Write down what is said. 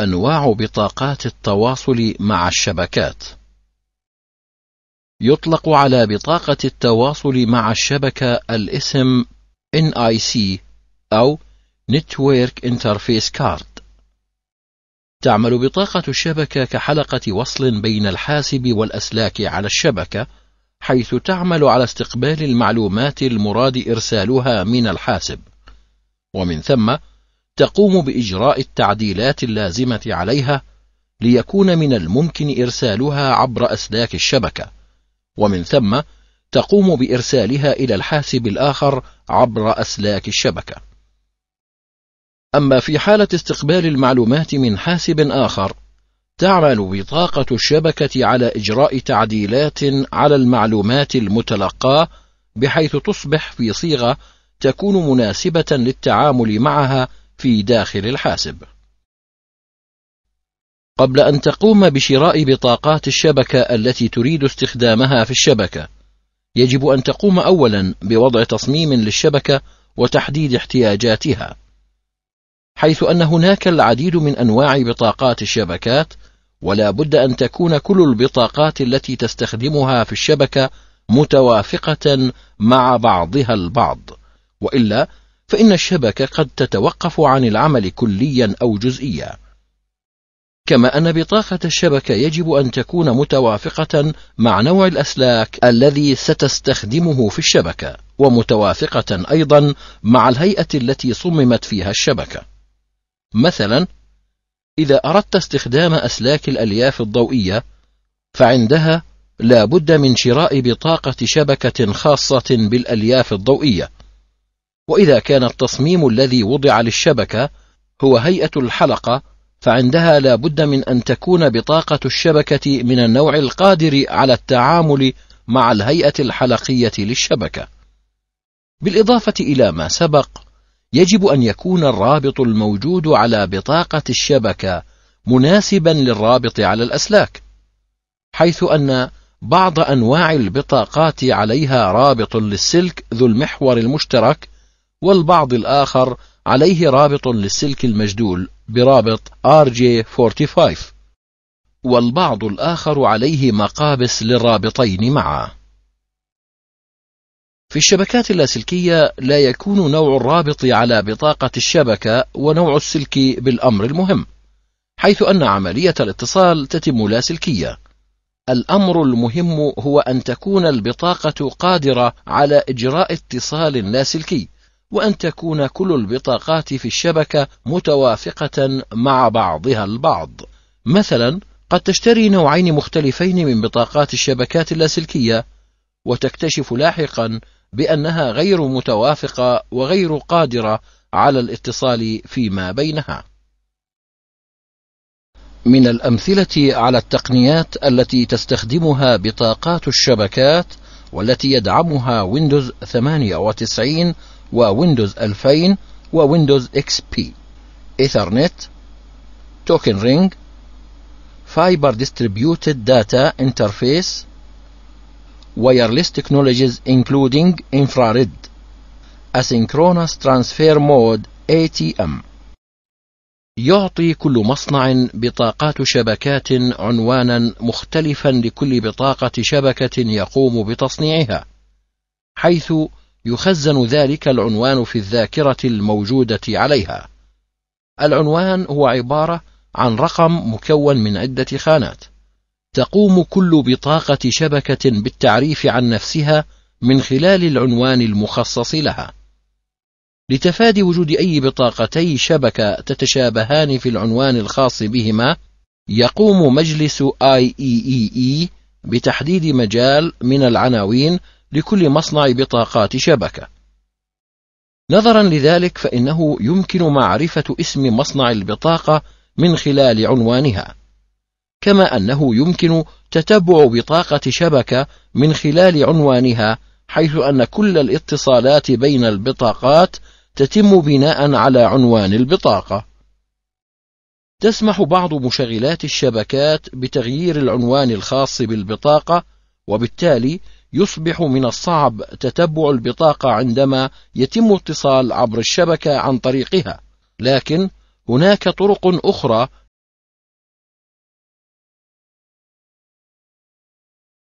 أنواع بطاقات التواصل مع الشبكات يطلق على بطاقة التواصل مع الشبكة الاسم NIC أو Network Interface Card تعمل بطاقة الشبكة كحلقة وصل بين الحاسب والأسلاك على الشبكة حيث تعمل على استقبال المعلومات المراد إرسالها من الحاسب ومن ثم تقوم بإجراء التعديلات اللازمة عليها ليكون من الممكن إرسالها عبر أسلاك الشبكة ومن ثم تقوم بإرسالها إلى الحاسب الآخر عبر أسلاك الشبكة أما في حالة استقبال المعلومات من حاسب آخر تعمل بطاقة الشبكة على إجراء تعديلات على المعلومات المتلقاة بحيث تصبح في صيغة تكون مناسبة للتعامل معها في داخل الحاسب قبل أن تقوم بشراء بطاقات الشبكة التي تريد استخدامها في الشبكة يجب أن تقوم أولا بوضع تصميم للشبكة وتحديد احتياجاتها حيث أن هناك العديد من أنواع بطاقات الشبكات ولا بد أن تكون كل البطاقات التي تستخدمها في الشبكة متوافقة مع بعضها البعض وإلا فإن الشبكة قد تتوقف عن العمل كليا أو جزئيا كما أن بطاقة الشبكة يجب أن تكون متوافقة مع نوع الأسلاك الذي ستستخدمه في الشبكة ومتوافقة أيضا مع الهيئة التي صممت فيها الشبكة مثلا إذا أردت استخدام أسلاك الألياف الضوئية فعندها لا بد من شراء بطاقة شبكة خاصة بالألياف الضوئية وإذا كان التصميم الذي وضع للشبكة هو هيئة الحلقة فعندها لا بد من أن تكون بطاقة الشبكة من النوع القادر على التعامل مع الهيئة الحلقية للشبكة بالإضافة إلى ما سبق يجب أن يكون الرابط الموجود على بطاقة الشبكة مناسبا للرابط على الأسلاك حيث أن بعض أنواع البطاقات عليها رابط للسلك ذو المحور المشترك والبعض الآخر عليه رابط للسلك المجدول برابط RJ45 والبعض الآخر عليه مقابس للرابطين معا في الشبكات اللاسلكية لا يكون نوع الرابط على بطاقة الشبكة ونوع السلك بالأمر المهم حيث أن عملية الاتصال تتم لاسلكية الأمر المهم هو أن تكون البطاقة قادرة على إجراء اتصال لاسلكي وأن تكون كل البطاقات في الشبكة متوافقة مع بعضها البعض. مثلا قد تشتري نوعين مختلفين من بطاقات الشبكات اللاسلكية وتكتشف لاحقا بأنها غير متوافقة وغير قادرة على الاتصال فيما بينها. من الأمثلة على التقنيات التي تستخدمها بطاقات الشبكات والتي يدعمها ويندوز 98 وويندوز 2000 وويندوز اكس بي ايثرنت توكن رينج فايبر ديستريبيوتد داتا انترفيس wireless technologies اسينكرونس ترانسفير مود اي تي ام يعطي كل مصنع بطاقات شبكات عنوانا مختلفا لكل بطاقة شبكة يقوم بتصنيعها حيث يخزن ذلك العنوان في الذاكرة الموجودة عليها. العنوان هو عبارة عن رقم مكون من عدة خانات. تقوم كل بطاقة شبكة بالتعريف عن نفسها من خلال العنوان المخصص لها. لتفادي وجود أي بطاقتي شبكة تتشابهان في العنوان الخاص بهما، يقوم مجلس IEEE e e بتحديد مجال من العناوين لكل مصنع بطاقات شبكة. نظرا لذلك فإنه يمكن معرفة اسم مصنع البطاقة من خلال عنوانها، كما أنه يمكن تتبع بطاقة شبكة من خلال عنوانها حيث أن كل الاتصالات بين البطاقات تتم بناء على عنوان البطاقة. تسمح بعض مشغلات الشبكات بتغيير العنوان الخاص بالبطاقة وبالتالي يصبح من الصعب تتبع البطاقة عندما يتم اتصال عبر الشبكة عن طريقها، لكن هناك طرق أخرى